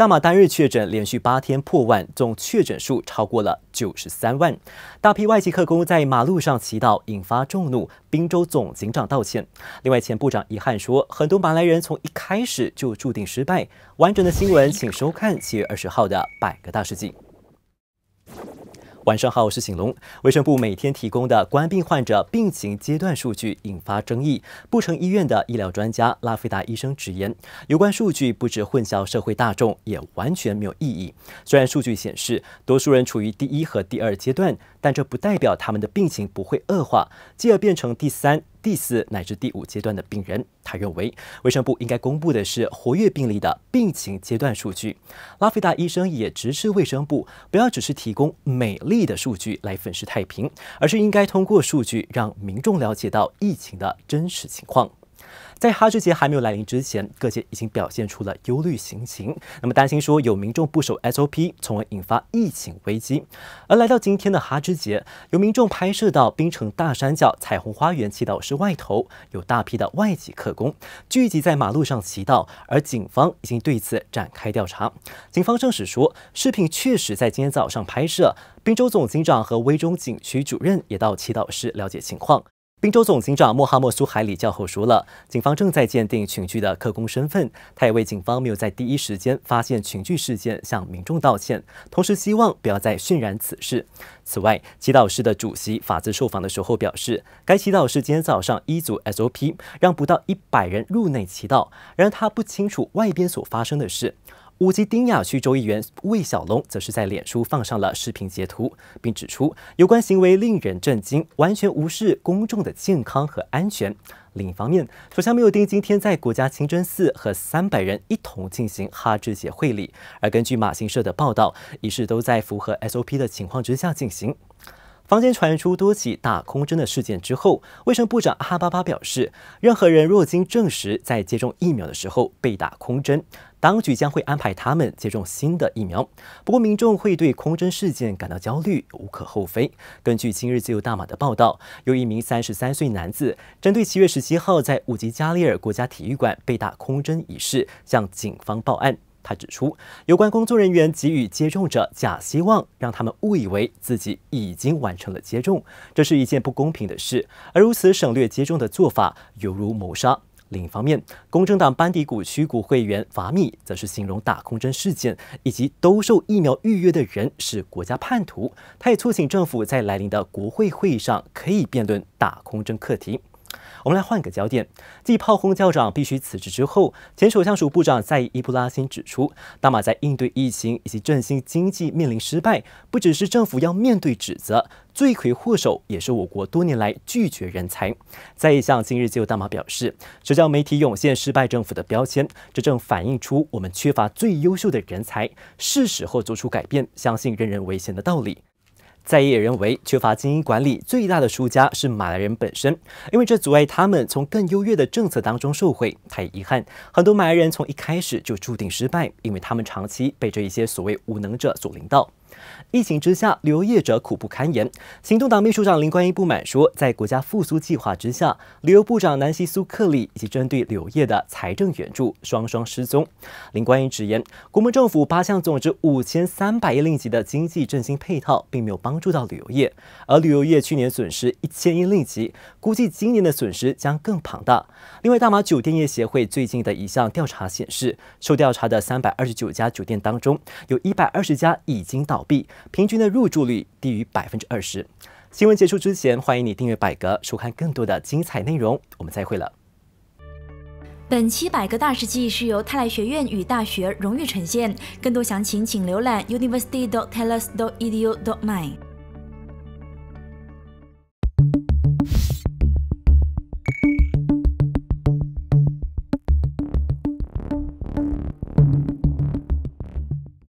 大马单日确诊连续八天破万，总确诊数超过了九十三万。大批外籍客工在马路上祈祷，引发众怒。宾州总警长道歉。另外，前部长遗憾说，很多马来人从一开始就注定失败。完整的新闻，请收看七月二十号的《百个大事记》。晚上好，我是醒龙。卫生部每天提供的冠病患者病情阶段数据引发争议。布城医院的医疗专家拉菲达医生直言，有关数据不止混淆社会大众，也完全没有意义。虽然数据显示多数人处于第一和第二阶段，但这不代表他们的病情不会恶化，进而变成第三。第四乃至第五阶段的病人，他认为卫生部应该公布的是活跃病例的病情阶段数据。拉菲达医生也直斥卫生部不要只是提供美丽的数据来粉饰太平，而是应该通过数据让民众了解到疫情的真实情况。在哈之节还没有来临之前，各界已经表现出了忧虑行情，那么担心说有民众不守 S O P，从而引发疫情危机。而来到今天的哈之节，有民众拍摄到冰城大山脚彩虹花园祈祷室外头有大批的外籍客工聚集在马路上祈祷，而警方已经对此展开调查。警方证实说，视频确实在今天早上拍摄。滨州总警长和威中警区主任也到祈祷室了解情况。滨州总警长穆哈默苏海里教后说，了警方正在鉴定群聚的客工身份，他也为警方没有在第一时间发现群聚事件向民众道歉，同时希望不要再渲染此事。此外，祈祷室的主席法兹受访的时候表示，该祈祷室今天早上一组 SOP 让不到一百人入内祈祷，然而他不清楚外边所发生的事。五级丁雅区州议员魏小龙则是在脸书放上了视频截图，并指出有关行为令人震惊，完全无视公众的健康和安全。另一方面，首相没有定今天在国家清真寺和三百人一同进行哈芝节会礼，而根据马新社的报道，仪式都在符合 SOP 的情况之下进行。房间传出多起打空针的事件之后，卫生部长哈巴巴表示，任何人若经证实在接种疫苗的时候被打空针，当局将会安排他们接种新的疫苗。不过，民众会对空针事件感到焦虑，无可厚非。根据今日自由大马的报道，有一名三十三岁男子针对七月十七号在五吉加利尔国家体育馆被打空针一事向警方报案。他指出，有关工作人员给予接种者假希望，让他们误以为自己已经完成了接种，这是一件不公平的事。而如此省略接种的做法，犹如谋杀。另一方面，公正党班底谷区区会员法米则是形容打空针事件以及兜售疫苗预约的人是国家叛徒。他也促请政府在来临的国会会议上可以辩论打空针课题。我们来换个焦点。继炮轰校长必须辞职之后，前首相署部长赛伊布拉辛指出，大马在应对疫情以及振兴经济面临失败，不只是政府要面对指责，罪魁祸首也是我国多年来拒绝人才。在一项今日就大马表示，社交媒体涌现“失败政府”的标签，这正反映出我们缺乏最优秀的人才，是时候做出改变，相信人人为先的道理。在野认为，缺乏经营管理最大的输家是马来人本身，因为这阻碍他们从更优越的政策当中受惠。太遗憾，很多马来人从一开始就注定失败，因为他们长期被这一些所谓无能者所领导。疫情之下，旅游业者苦不堪言。行动党秘书长林冠英不满说，在国家复苏计划之下，旅游部长南希苏克里以及针对旅游业的财政援助双双失踪。林冠英直言，国民政府八项总值五千三百亿令吉的经济振兴配套，并没有帮助到旅游业，而旅游业去年损失一千亿令吉，估计今年的损失将更庞大。另外，大马酒店业协会最近的一项调查显示，受调查的三百二十九家酒店当中，有一百二十家已经倒。闭，平均的入住率低于百分之二十。新闻结束之前，欢迎你订阅百格，收看更多的精彩内容。我们再会了。本期百格大事记》是由泰莱学院与大学荣誉呈现，更多详情请浏览 university dot telus dot edu dot my。